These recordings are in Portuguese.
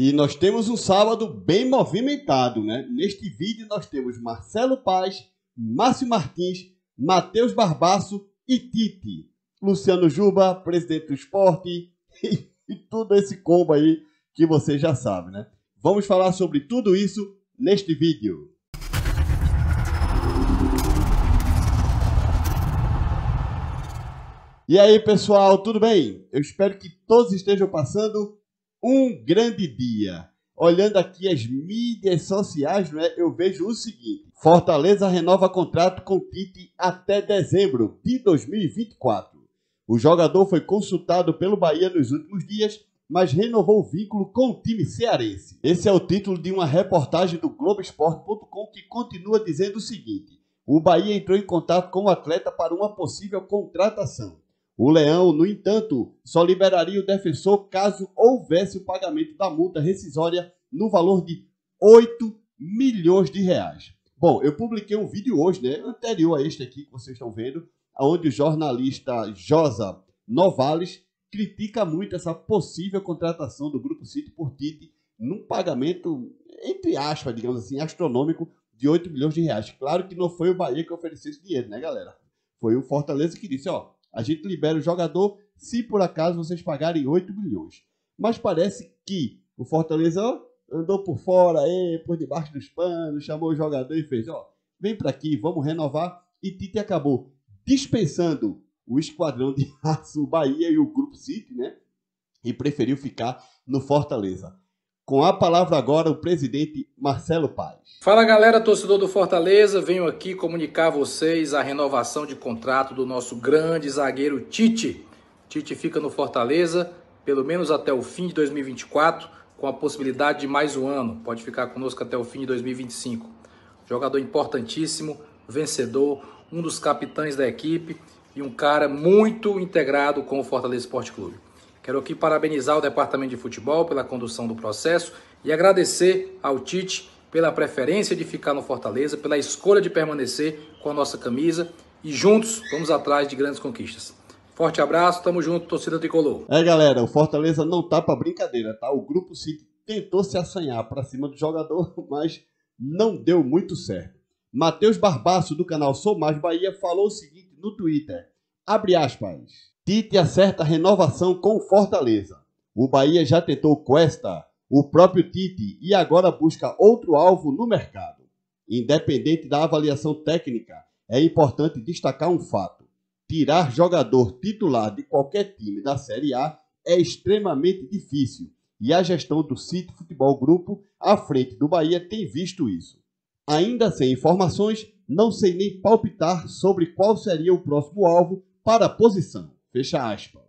E nós temos um sábado bem movimentado, né? Neste vídeo nós temos Marcelo Paz, Márcio Martins, Matheus Barbaço e Tite. Luciano Juba, presidente do esporte e, e todo esse combo aí que você já sabe, né? Vamos falar sobre tudo isso neste vídeo. E aí, pessoal, tudo bem? Eu espero que todos estejam passando um grande dia. Olhando aqui as mídias sociais, né, eu vejo o seguinte: Fortaleza renova contrato com Tite até dezembro de 2024. O jogador foi consultado pelo Bahia nos últimos dias, mas renovou o vínculo com o time cearense. Esse é o título de uma reportagem do Globoesporte.com que continua dizendo o seguinte: o Bahia entrou em contato com o atleta para uma possível contratação. O leão, no entanto, só liberaria o defensor caso houvesse o pagamento da multa rescisória no valor de 8 milhões de reais. Bom, eu publiquei um vídeo hoje, né, anterior a este aqui que vocês estão vendo, onde o jornalista Josa Novales critica muito essa possível contratação do Grupo City por Tite num pagamento, entre aspas, digamos assim, astronômico de 8 milhões de reais. Claro que não foi o Bahia que ofereceu esse dinheiro, né, galera? Foi o Fortaleza que disse, ó, a gente libera o jogador se por acaso vocês pagarem 8 milhões. Mas parece que o Fortaleza ó, andou por fora, aí, por debaixo dos panos, chamou o jogador e fez: ó, vem para aqui, vamos renovar. E Tite acabou dispensando o esquadrão de aço, o Bahia e o Grupo City, né? E preferiu ficar no Fortaleza. Com a palavra agora o presidente Marcelo Paes. Fala galera, torcedor do Fortaleza, venho aqui comunicar a vocês a renovação de contrato do nosso grande zagueiro Tite. Tite fica no Fortaleza pelo menos até o fim de 2024, com a possibilidade de mais um ano. Pode ficar conosco até o fim de 2025. Jogador importantíssimo, vencedor, um dos capitães da equipe e um cara muito integrado com o Fortaleza Esporte Clube. Quero aqui parabenizar o departamento de futebol pela condução do processo e agradecer ao Tite pela preferência de ficar no Fortaleza, pela escolha de permanecer com a nossa camisa e juntos vamos atrás de grandes conquistas. Forte abraço, tamo junto, torcida tricolor. É galera, o Fortaleza não tá pra brincadeira, tá? O grupo City tentou se assanhar para cima do jogador, mas não deu muito certo. Matheus Barbaço, do canal Sou Mais Bahia, falou o seguinte no Twitter: abre aspas. Tite acerta renovação com Fortaleza. O Bahia já tentou Cuesta, o próprio Tite, e agora busca outro alvo no mercado. Independente da avaliação técnica, é importante destacar um fato: tirar jogador titular de qualquer time da Série A é extremamente difícil, e a gestão do City Futebol Grupo à frente do Bahia tem visto isso. Ainda sem informações, não sei nem palpitar sobre qual seria o próximo alvo para a posição. Fecha aspas.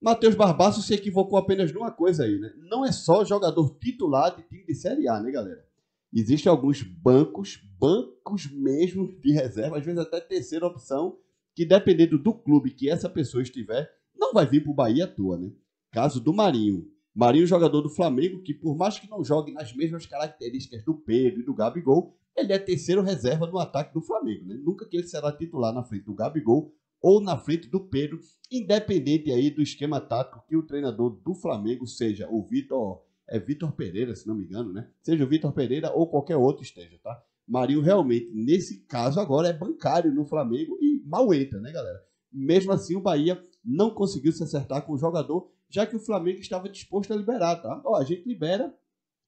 Matheus Barbaço se equivocou apenas numa coisa aí, né? Não é só jogador titular de time de Série A, né, galera? Existem alguns bancos, bancos mesmo de reserva, às vezes até terceira opção, que dependendo do clube que essa pessoa estiver, não vai vir para o Bahia à toa, né? Caso do Marinho. Marinho, jogador do Flamengo, que por mais que não jogue nas mesmas características do Pedro e do Gabigol, ele é terceiro reserva no ataque do Flamengo, né? Nunca que ele será titular na frente do Gabigol ou na frente do Pedro, independente aí do esquema tático que o treinador do Flamengo seja o Vitor, é Vitor Pereira, se não me engano, né? Seja o Vitor Pereira ou qualquer outro esteja, tá? Marinho realmente, nesse caso agora, é bancário no Flamengo e mal entra, né, galera? Mesmo assim, o Bahia não conseguiu se acertar com o jogador, já que o Flamengo estava disposto a liberar, tá? Ó, a gente libera,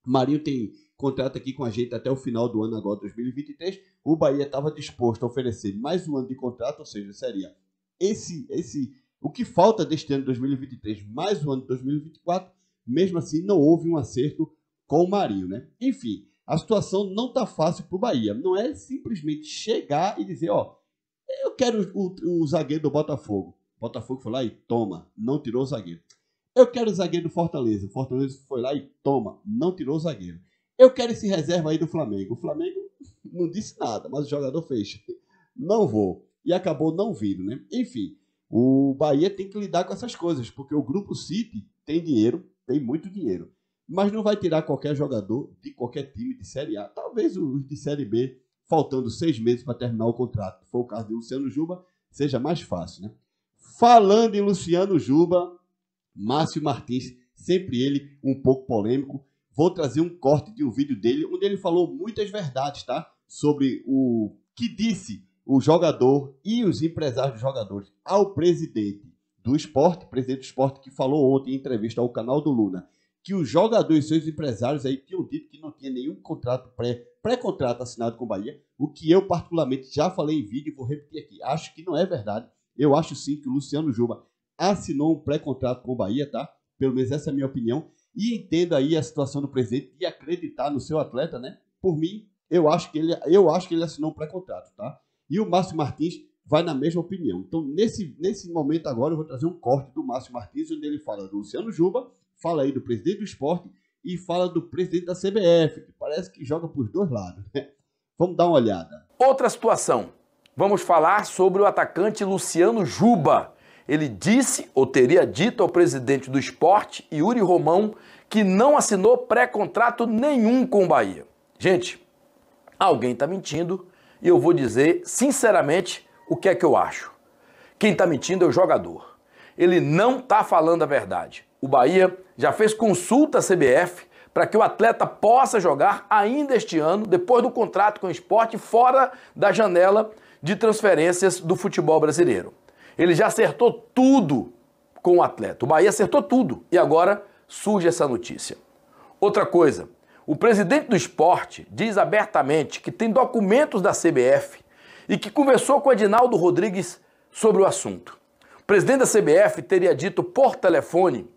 Marinho tem contrato aqui com a gente até o final do ano agora, 2023. O Bahia estava disposto a oferecer mais um ano de contrato, ou seja, seria esse, esse, o que falta deste ano de 2023 mais o ano de 2024, mesmo assim não houve um acerto com o Marinho, né? Enfim, a situação não tá fácil para o Bahia. Não é simplesmente chegar e dizer, ó, eu quero o, o, o zagueiro do Botafogo. Botafogo foi lá e toma, não tirou o zagueiro. Eu quero o zagueiro do Fortaleza. Fortaleza foi lá e toma, não tirou o zagueiro. Eu quero esse reserva aí do Flamengo. O Flamengo não disse nada, mas o jogador fez. Não vou e acabou não vindo, né? Enfim, o Bahia tem que lidar com essas coisas, porque o Grupo City tem dinheiro, tem muito dinheiro, mas não vai tirar qualquer jogador de qualquer time de Série A. Talvez os de Série B, faltando seis meses para terminar o contrato, que foi o caso de Luciano Juba, seja mais fácil, né? Falando em Luciano Juba, Márcio Martins, sempre ele um pouco polêmico, vou trazer um corte de um vídeo dele, onde ele falou muitas verdades, tá? Sobre o que disse o jogador e os empresários dos jogadores ao presidente do esporte, presidente do esporte que falou ontem em entrevista ao canal do Luna, que os jogadores e seus empresários aí tinham dito que não tinha nenhum contrato pré, pré-contrato assinado com o Bahia, o que eu particularmente já falei em vídeo e vou repetir aqui. Acho que não é verdade. Eu acho sim que o Luciano Juba assinou um pré-contrato com o Bahia, tá? Pelo menos essa é a minha opinião. E entendo aí a situação do presidente e acreditar no seu atleta, né? Por mim, eu acho que ele, eu acho que ele assinou um pré-contrato, tá? E o Márcio Martins vai na mesma opinião. Então, nesse, nesse momento agora, eu vou trazer um corte do Márcio Martins, onde ele fala do Luciano Juba, fala aí do presidente do esporte e fala do presidente da CBF, que parece que joga por dois lados. Né? Vamos dar uma olhada. Outra situação. Vamos falar sobre o atacante Luciano Juba. Ele disse, ou teria dito ao presidente do esporte, Yuri Romão, que não assinou pré-contrato nenhum com o Bahia. Gente, alguém está mentindo e eu vou dizer sinceramente o que é que eu acho. Quem está mentindo é o jogador. Ele não está falando a verdade. O Bahia já fez consulta à CBF para que o atleta possa jogar ainda este ano, depois do contrato com o esporte, fora da janela de transferências do futebol brasileiro. Ele já acertou tudo com o atleta. O Bahia acertou tudo e agora surge essa notícia. Outra coisa, o presidente do esporte diz abertamente que tem documentos da CBF e que conversou com Edinaldo Rodrigues sobre o assunto. O presidente da CBF teria dito por telefone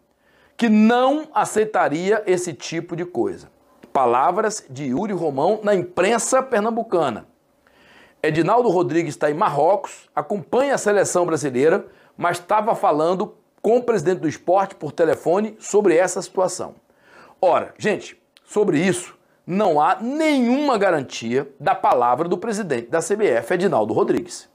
que não aceitaria esse tipo de coisa. Palavras de Yuri Romão na imprensa pernambucana. Edinaldo Rodrigues está em Marrocos, acompanha a seleção brasileira, mas estava falando com o presidente do esporte por telefone sobre essa situação. Ora, gente, Sobre isso, não há nenhuma garantia da palavra do presidente da CBF, Edinaldo Rodrigues.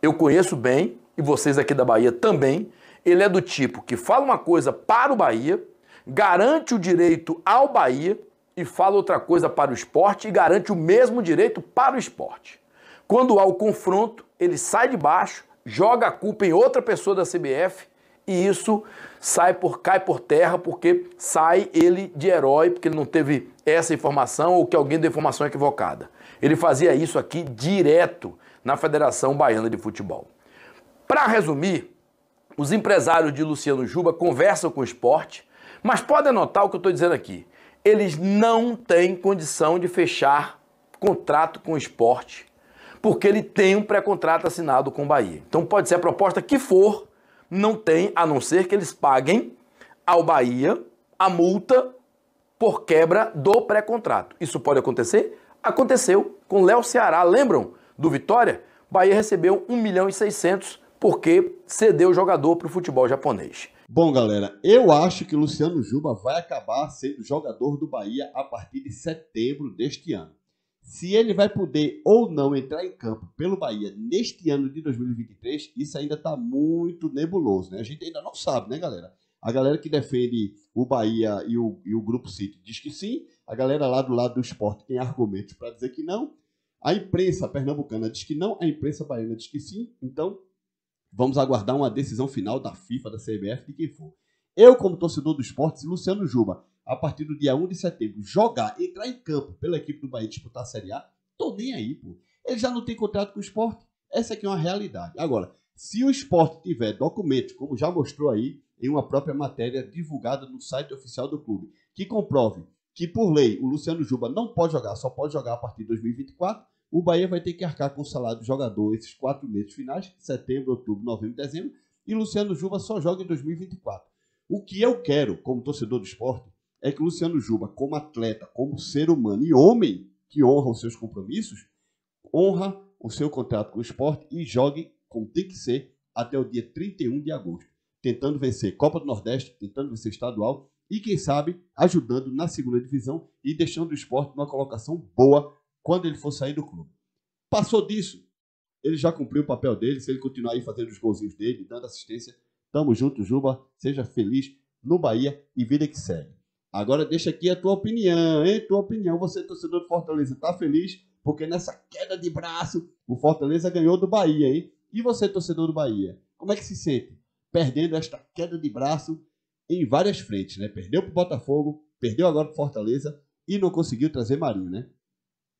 Eu conheço bem, e vocês aqui da Bahia também, ele é do tipo que fala uma coisa para o Bahia, garante o direito ao Bahia e fala outra coisa para o esporte e garante o mesmo direito para o esporte. Quando há o confronto, ele sai de baixo, joga a culpa em outra pessoa da CBF e isso sai por cai por terra porque sai ele de herói porque ele não teve essa informação ou que alguém deu informação equivocada. Ele fazia isso aqui direto na Federação Baiana de Futebol. Para resumir, os empresários de Luciano Juba conversam com o esporte, mas pode anotar o que eu estou dizendo aqui. Eles não têm condição de fechar contrato com o esporte, porque ele tem um pré-contrato assinado com o Bahia. Então pode ser a proposta que for, não tem a não ser que eles paguem ao Bahia a multa por quebra do pré-contrato. Isso pode acontecer? Aconteceu com Léo Ceará, lembram do Vitória? Bahia recebeu 1 milhão e 600 porque cedeu o jogador para o futebol japonês. Bom, galera, eu acho que Luciano Juba vai acabar sendo jogador do Bahia a partir de setembro deste ano. Se ele vai poder ou não entrar em campo pelo Bahia neste ano de 2023, isso ainda está muito nebuloso, né? A gente ainda não sabe, né, galera? A galera que defende o Bahia e o, e o Grupo City diz que sim, a galera lá do lado do esporte tem argumentos para dizer que não, a imprensa pernambucana diz que não, a imprensa baiana diz que sim, então vamos aguardar uma decisão final da FIFA, da CBF, de quem for. Eu, como torcedor do esporte, Luciano Juba, a partir do dia 1 de setembro, jogar, entrar em campo pela equipe do Bahia disputar a Série A, tô nem aí, pô. Ele já não tem contrato com o esporte. Essa aqui é uma realidade. Agora, se o esporte tiver documentos, como já mostrou aí em uma própria matéria divulgada no site oficial do clube, que comprove que, por lei, o Luciano Juba não pode jogar, só pode jogar a partir de 2024, o Bahia vai ter que arcar com o salário do jogador esses quatro meses finais, setembro, outubro, novembro, dezembro, e Luciano Juba só joga em 2024. O que eu quero, como torcedor do esporte, é que Luciano Juba, como atleta, como ser humano e homem que honra os seus compromissos, honra o seu contrato com o esporte e jogue como tem que ser até o dia 31 de agosto, tentando vencer Copa do Nordeste, tentando vencer estadual e, quem sabe, ajudando na segunda divisão e deixando o esporte numa colocação boa quando ele for sair do clube. Passou disso, ele já cumpriu o papel dele, se ele continuar aí fazendo os golzinhos dele, dando assistência, tamo junto, Juba, seja feliz no Bahia e vida que segue. Agora deixa aqui a tua opinião, hein? Tua opinião. Você, torcedor do Fortaleza, tá feliz? Porque nessa queda de braço, o Fortaleza ganhou do Bahia, hein? E você, torcedor do Bahia, como é que se sente? Perdendo esta queda de braço em várias frentes, né? Perdeu pro Botafogo, perdeu agora pro Fortaleza e não conseguiu trazer Marinho, né?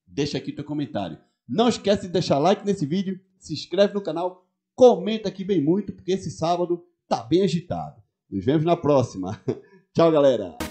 Deixa aqui teu comentário. Não esquece de deixar like nesse vídeo, se inscreve no canal, comenta aqui bem muito, porque esse sábado tá bem agitado. Nos vemos na próxima. Tchau, galera!